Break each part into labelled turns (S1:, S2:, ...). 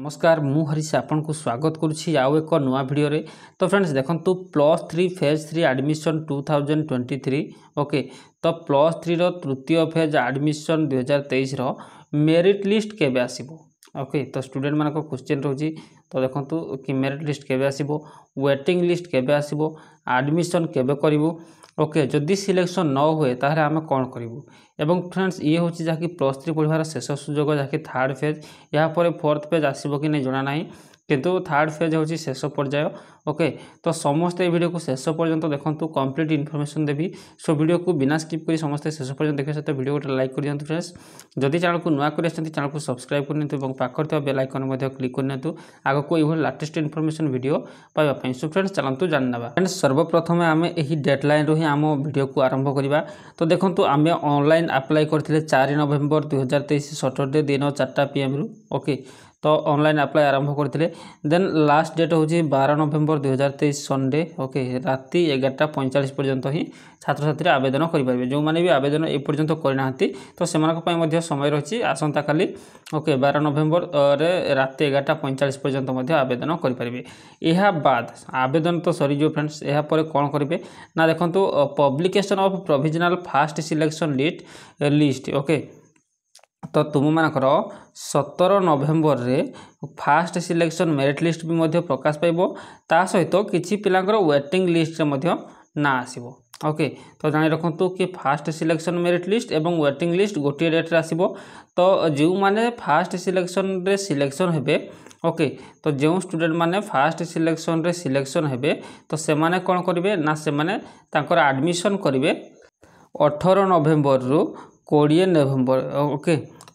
S1: नमस्कार मु हरीश आपण को स्वागत करुच्ची आउ एक नुआ भिडियो तो फ्रेंड्स देखु plus three phase three admission two thousand twenty three okay तो प्लस थ्री तृतीय फेज आडमिशन दुई हजार तेईस मेरीट लिस्ट केवे ओके तो स्टूडेंट मान क्वेश्चन रोचे ତ ଦେଖନ୍ତୁ କି ମେରିଟ୍ ଲିଷ୍ଟ କେବେ ଆସିବ ୱେଟିଂ ଲିଷ୍ଟ କେବେ ଆସିବ ଆଡ଼ମିସନ୍ କେବେ କରିବୁ ଓକେ ଯଦି ସିଲେକ୍ସନ୍ ନ ହୁଏ ତାହେଲେ ଆମେ କ'ଣ କରିବୁ ଏବଂ ଫ୍ରେଣ୍ଡସ୍ ଇଏ ହେଉଛି ଯାହାକି ପ୍ଲସ୍ ଥ୍ରୀ ପଢ଼ିବାର ଶେଷ ସୁଯୋଗ ଯାହାକି ଥାର୍ଡ଼ ଫେଜ୍ ଏହାପରେ ଫୋର୍ଥ ଫେଜ୍ ଆସିବ କି ନାହିଁ ଜଣାନାହିଁ କିନ୍ତୁ ଥାର୍ଡ଼ ଫେଜ୍ ହେଉଛି ଶେଷ ପର୍ଯ୍ୟାୟ ଓକେ ତ ସମସ୍ତେ ଏ ଭିଡ଼ିଓକୁ ଶେଷ ପର୍ଯ୍ୟନ୍ତ ଦେଖନ୍ତୁ କମ୍ପ୍ଲିଟ୍ ଇନଫର୍ମେସନ୍ ଦେବି ସୋ ଭିଡ଼ିଓକୁ ବିନା ସ୍କିପ୍ କରି ସମସ୍ତେ ଶେଷ ପର୍ଯ୍ୟନ୍ତ ଦେଖିବା ସହିତ ଭିଡ଼ିଓ ଗୋଟେ ଲାଇକ୍ କରିଦିଅନ୍ତୁ ଫ୍ରେଣ୍ଡସ୍ ଯଦି ଚ୍ୟାନେଲକୁ ନୂଆ କରି ଆସିଛନ୍ତି ଚ୍ୟାନେଲକୁ ସବସ୍କ୍ରାଇବ୍ କରିନିଅନ୍ତୁ ଏବଂ ପାଖରେ ଥିବା ବେଲ୍ ଆଇକନ୍ ମଧ୍ୟ କ୍ଲିକ୍ କରିନିଅନ୍ତୁ ଆଗ ଆଗକୁ ଏଇଭଳି ଲାଟେଷ୍ଟ ଇନଫର୍ମେସନ୍ ଭିଡ଼ିଓ ପାଇବା ପାଇଁ ସୋ ଫ୍ରେଣ୍ଡସ୍ ଚାଲନ୍ତୁ ଜାଣିନେବା ଫ୍ରେଣ୍ଡସ୍ ସର୍ବପ୍ରଥମେ ଆମେ ଏହି ଡେଡ଼୍ଲାଇନ୍ରୁ ହିଁ ଆମ ଭିଡ଼ିଓକୁ ଆରମ୍ଭ କରିବା ତ ଦେଖନ୍ତୁ ଆମେ ଅନଲାଇନ୍ ଆପ୍ଲାଏ କରିଥିଲେ ଚାରି ନଭେମ୍ବର ଦୁଇହଜାର ତେଇଶ ସଟର୍ଡ଼େ ଦିନ ଚାରିଟା ପିଏମ୍ରୁ ଓକେ ତ ଅନଲାଇନ୍ ଆପ୍ଲାଏ ଆରମ୍ଭ କରିଥିଲେ ଦେନ୍ ଲାଷ୍ଟ ଡେଟ୍ ହେଉଛି ବାର ନଭେମ୍ବର ଦୁଇହଜାର ତେଇଶ ସନ୍ଡେ ଓକେ ରାତି ଏଗାରଟା ପଇଁଚାଳିଶ ପର୍ଯ୍ୟନ୍ତ ହିଁ ଛାତ୍ରଛାତ୍ରୀ ଆବେଦନ କରିପାରିବେ ଯେଉଁମାନେ ବି ଆବେଦନ ଏପର୍ଯ୍ୟନ୍ତ କରିନାହାନ୍ତି ତ ସେମାନଙ୍କ ପାଇଁ ମଧ୍ୟ ସମୟ ରହିଛି ଆସନ୍ତାକାଲି ଓକେ ବାର ନଭେମ୍ବରରେ ରାତି ଏଗାରଟା ପଇଁଚାଳିଶ ପର୍ଯ୍ୟନ୍ତ ମଧ୍ୟ ଆବେଦନ କରିପାରିବେ ଏହା ବାଦ ଆବେଦନ ତ ସରିଯିବ ଫ୍ରେଣ୍ଡସ୍ ଏହାପରେ କ'ଣ କରିବେ ନା ଦେଖନ୍ତୁ publication of provisional first selection list list okay ତ ତୁମମାନଙ୍କର ସତର ନଭେମ୍ବରରେ ଫାଷ୍ଟ ସିଲେକ୍ସନ୍ ମେରିଟ୍ ଲିଷ୍ଟ ବି ମଧ୍ୟ ପ୍ରକାଶ ପାଇବ ତା ସହିତ କିଛି ପିଲାଙ୍କର ୱେଟିଂ ଲିଷ୍ଟରେ ମଧ୍ୟ ନାଁ ଆସିବ ଓକେ ତ ଜାଣି ରଖନ୍ତୁ କି ଫାଷ୍ଟ ସିଲେକ୍ସନ୍ ମେରିଟ୍ ଲିଷ୍ଟ ଏବଂ ୱେଟିଂ ଲିଷ୍ଟ ଗୋଟିଏ ଡେଟ୍ରେ ଆସିବ ତ ଯେଉଁମାନେ ଫାଷ୍ଟ ସିଲେକ୍ସନ୍ରେ ସିଲେକ୍ସନ୍ ହେବେ ଓକେ ତ ଯେଉଁ ଷ୍ଟୁଡେଣ୍ଟମାନେ ଫାଷ୍ଟ ফার্স্ট সিলেকশনরে ହେବେ ତ ସେମାନେ କଣ କରିବେ ନା ସେମାନେ ତାଙ୍କର তাঁকর କରିବେ ଅଠର ନଭେମ୍ବରରୁ କୋଡ଼ିଏ ନଭେମ୍ବର ଓକେ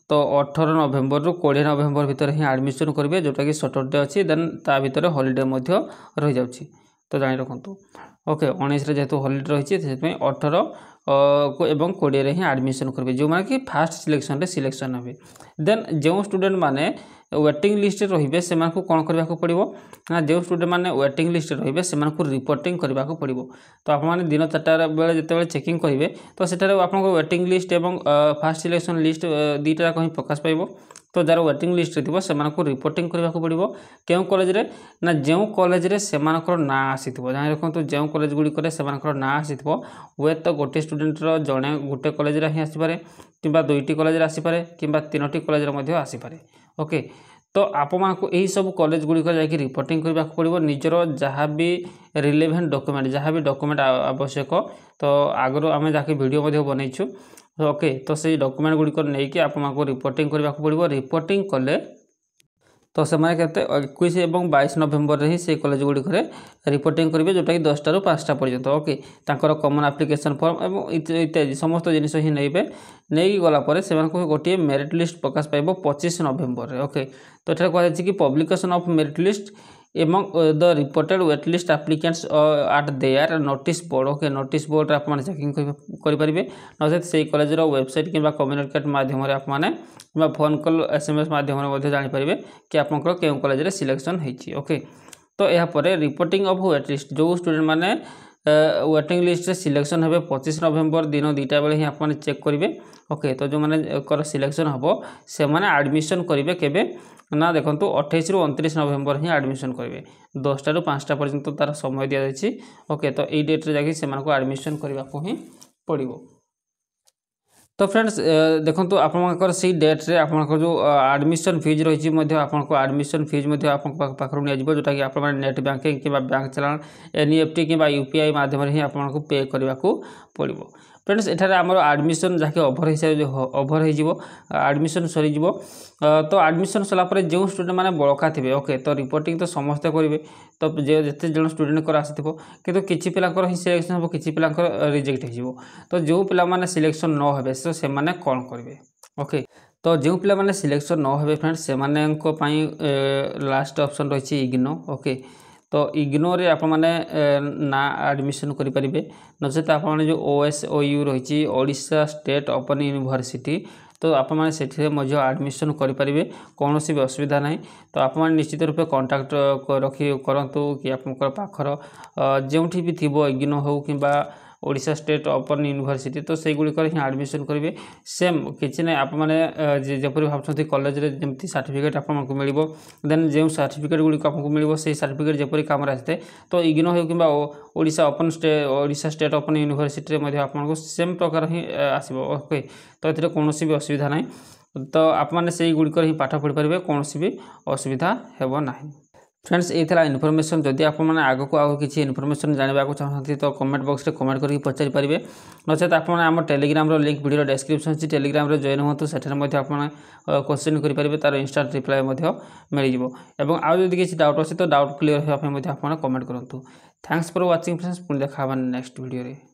S1: ତ ଅଠର ନଭେମ୍ବରରୁ କୋଡ଼ିଏ ନଭେମ୍ବର ଭିତରେ ହିଁ ଆଡ଼ମିସନ୍ କରିବେ ଯେଉଁଟାକି ସଟର୍ଡ଼େ ଅଛି ଦେନ୍ ତା ଭିତରେ ହଲିଡ଼େ ମଧ୍ୟ ରହିଯାଉଛି ତ ଜାଣି ରଖନ୍ତୁ ଓକେ ଉଣେଇଶରେ ଯେହେତୁ ହଲିଡ଼େ ରହିଛି ସେଥିପାଇଁ ଅଠର ଏବଂ କୋଡ଼ିଏରେ ହିଁ ଆଡ଼ମିସନ୍ କରିବେ ଯେଉଁମାନେ କି ଫାର୍ଷ୍ଟ ସିଲେକ୍ସନ୍ରେ ସିଲେକ୍ସନ୍ ହେବେ ଦେନ୍ ଯେଉଁ ଷ୍ଟୁଡ଼େଣ୍ଟମାନେ ওয়েটিং লিষ্টে রহবে সে কম করা পড়ব না যে স্টুডেন্ট মানে ওয়েটিং লিষ্টে রহবে সে রিপোর্টিং করা পড়ব তো আপনার দিন চারটার বেড়ে যেতবে চেকিং করবে তো সেটার আপনার ওয়েটিং লিষ্ট এবং ফার্স্ট সিলেকশন লিষ্ট দুইটা যাক হি প্রকাশ পাইব তো যার ওয়েটিং লিষ্টে থাকবে সে রিপোর্টিং করা পড়ব কেউ কলেজে না যে কলেজে সে না আসিথিব জাঁ রাখতু যে কলেজ গুড়িকরে সে না আসিথিব ওয়ে তো গোটে স্টুডেন্টর জনে গোটে কলেজে হি আসিপারে কিংবা দুইটি কলেজে আসিপারে কিংবা তিনোটি কলেজে আসিপারে ওকে তো ଆପଣମାନଙ୍କୁ ଏହିସବୁ କଲେଜ ଗୁଡ଼ିକ ଯାଇକି ରିପୋର୍ଟିଂ କରିବାକୁ ପଡ଼ିବ ନିଜର ଯାହା ବି ରିଲେଭେଣ୍ଟ ଡକୁମେଣ୍ଟ ଯାହା ବି ଡକୁମେଣ୍ଟ ଆବଶ୍ୟକ ତ ଆଗରୁ ଆମେ ଯାହାକି ଭିଡ଼ିଓ ମଧ୍ୟ ବନେଇଛୁ ଓକେ ତ ସେଇ ଡକୁମେଣ୍ଟ ଗୁଡ଼ିକ ନେଇକି ଆପଣମାନଙ୍କୁ ରିପୋର୍ଟିଂ କରିବାକୁ ପଡ଼ିବ ରିପୋର୍ଟିଂ କଲେ তো ସେମାନେ କେତେ ଏକୋଇଶ ଏବଂ ବାଇଶ ନଭେମ୍ବରରେ ହିଁ ସେଇ କଲେଜ ଗୁଡ଼ିକରେ ରିପୋର୍ଟିଂ କରିବେ ଯେଉଁଟାକି ଦଶଟାରୁ ପାଞ୍ଚଟା ପର୍ଯ୍ୟନ୍ତ ଓକେ ତାଙ୍କର କମନ୍ ଆପ୍ଲିକେସନ୍ ଫର୍ମ ଏବଂ ଇତ୍ୟାଦି ସମସ୍ତ ଜିନିଷ ହିଁ ନେବେ ନେଇକି ଗଲା ପରେ ସେମାନଙ୍କୁ ଗୋଟିଏ ମେରିଟ୍ ଲିଷ୍ଟ ପ୍ରକାଶ ପାଇବ ପଚିଶ ନଭେମ୍ବରରେ ଓକେ ତ ଏଠାରେ କୁହାଯାଇଛି କି publication of merit list among uh, the reported waitlist applicants at their notice note board okay note board आपमाने चेकिंग करि परिबे नचेत सेही कॉलेज रो वेबसाइट किबा कम्युनिकेट माध्यम रे फोन कल एसएमएस माध्यम रे मध्ये जानि कि आपनकर कलेज सिलेक्शन होके तो यहाँ रिपोर्टिंग अफ व्वेट लिस्ट जो स्टूडेंट मैंने ওয়েটিং লিস্টে সিলেকশন হবে পঁচিশ নভেম্বর দিন দুইটা বেড়ে হি আপনার চেক করবে ওকে তো যেকর সিলেকশন হব সে আডমিশন করবে কেবে না দেখুন অঠাইশ রু অনত্রিশ নভেম্বর হি আডমিশন করবে দশটার পাঁচটা পর্যন্ত তার সময় দিয়া যাই ওকে তো এই ডেট্রে যাই সে আডমিশন করা পড়ব ତ ଫ୍ରେଣ୍ଡସ୍ ଦେଖନ୍ତୁ ଆପଣଙ୍କର ସେଇ ଡେଟ୍ରେ ଆପଣଙ୍କର ଯେଉଁ ଆଡ଼ମିସନ୍ ଫିଜ୍ ରହିଛି ମଧ୍ୟ ଆପଣଙ୍କ ଆଡ଼ମିସନ୍ ଫିଜ୍ ମଧ୍ୟ ଆପଣଙ୍କ ପାଖରୁ ନିଆଯିବ ଯେଉଁଟାକି ଆପଣମାନେ ନେଟ୍ ବ୍ୟାଙ୍କିଂ କିମ୍ବା bank challan N E F T କିମ୍ବା ୟୁ ପି ଆଇ ମାଧ୍ୟମରେ ହିଁ ଆପଣଙ୍କୁ ପେ କରିବାକୁ ପଡ଼ିବ ফ্রেন্ডস এখানে আমার আডমিশন যাকে অভর হিসাবে অভর হয়ে আডমিশন সরিযোগ তো আডমিশন সরাপরে যে স্টুডেন্ট মানে বলকা থাকবে ওকে তো রিপোর্টিং তো সমস্তে করবে তো যেতে জন স্টুডেন্টর আসিথিব কিন্তু কিছু পিলাঙ্কর ହିଁ সিলেকশন হব কিছু পিলাঙ্কর রিজেক্ট হয়ে তো যে পিলা মানে সিলেকশন নহবে তো সে কণ করবে ওকে তো যে পিলা মানে সিলেকশন নহবে ফ্রেন্ডস সে লাস্ট অপশন রয়েছে ইগনো ওকে ତ ଇଗ୍ନୋରେ ଆପଣମାନେ ନା ଆଡ଼ମିସନ୍ କରିପାରିବେ ନଚେତ୍ ଆପଣମାନେ ଯେଉଁ ଓ ଏସ୍ ଓ ୟୁ ରହିଛି ଓଡ଼ିଶା ଷ୍ଟେଟ୍ ଓପନ୍ ୟୁନିଭର୍ସିଟି ତ ଆପଣମାନେ ସେଥିରେ ମଧ୍ୟ ଆଡ଼ମିସନ୍ କରିପାରିବେ କୌଣସି ବି ଅସୁବିଧା ନାହିଁ ତ ଆପଣମାନେ ନିଶ୍ଚିତ ରୂପେ କଣ୍ଟାକ୍ଟ ରଖି କରନ୍ତୁ କି ଆପଣଙ୍କର ପାଖର ଯେଉଁଠି ବି ଥିବ ଇଗ୍ନୋ ହେଉ କିମ୍ବା ଓଡ଼ିଶା ଷ୍ଟେଟ୍ ଓପନ୍ ୟୁନିଭର୍ସିଟି ତ ସେଇଗୁଡ଼ିକରେ ହିଁ ଆଡ଼ମିସନ୍ କରିବେ ସେମ୍ କିଛି ନାହିଁ ଆପଣମାନେ ଯେପରି ଭାବୁଛନ୍ତି କଲେଜରେ ଯେମିତି ସାର୍ଟିଫିକେଟ୍ ଆପଣଙ୍କୁ ମିଳିବ ଦେନ୍ ଯେଉଁ ସାର୍ଟିଫିକେଟ୍ ଗୁଡ଼ିକ ଆପଣଙ୍କୁ ମିଳିବ ସେହି ସାର୍ଟିଫିକେଟ୍ ଯେପରି କାମରେ ଆସିଥାଏ ତ ଇଗ୍ନୋ ହେଉ କିମ୍ବା ଓଡ଼ିଶା ଓପନ୍ ଷ୍ଟେ ଓଡ଼ିଶା ଷ୍ଟେଟ୍ ଓପନ୍ ୟୁନିଭର୍ସିଟିରେ ମଧ୍ୟ ଆପଣଙ୍କୁ ସେମ୍ ପ୍ରକାର ହିଁ ଆସିବ ଓକେ ତ ଏଥିରେ କୌଣସି ବି ଅସୁବିଧା ନାହିଁ ତ ଆପଣମାନେ ସେଇଗୁଡ଼ିକରେ ହିଁ ପାଠ ପଢ଼ିପାରିବେ କୌଣସି ବି ଅସୁବିଧା ହେବ ନାହିଁ ফ্রেন্ডস এই ইনফরমেসন যদি আপনার আগুক আগ কিছু ইনফরমেসন জাঁয়া চাহিদা তো কমেন্ট বক্সে কমেন্ট করি পচারি পারে নচেত আপনার আমার টেলিগ্রামর লিঙ্ক ভিডিও ডেসক্রিপশন আছে টেলিগ্রামে জয়েন হুম সেখানে আপনার কোশ্চিন করে পারে তার ইনস্টান্ট রিপ্লাই মিলিযোগ এবং আউ যদি কিছু ডাউট আছে তো ডাউট ক্লিয়ার হওয়া আপনার কমেন্ট করতু থ্যাঙ্কস ফর ওয়াচিং ফ্রেন্ডস পুঁ দেখা হবার নেক্সট ভিডিওরে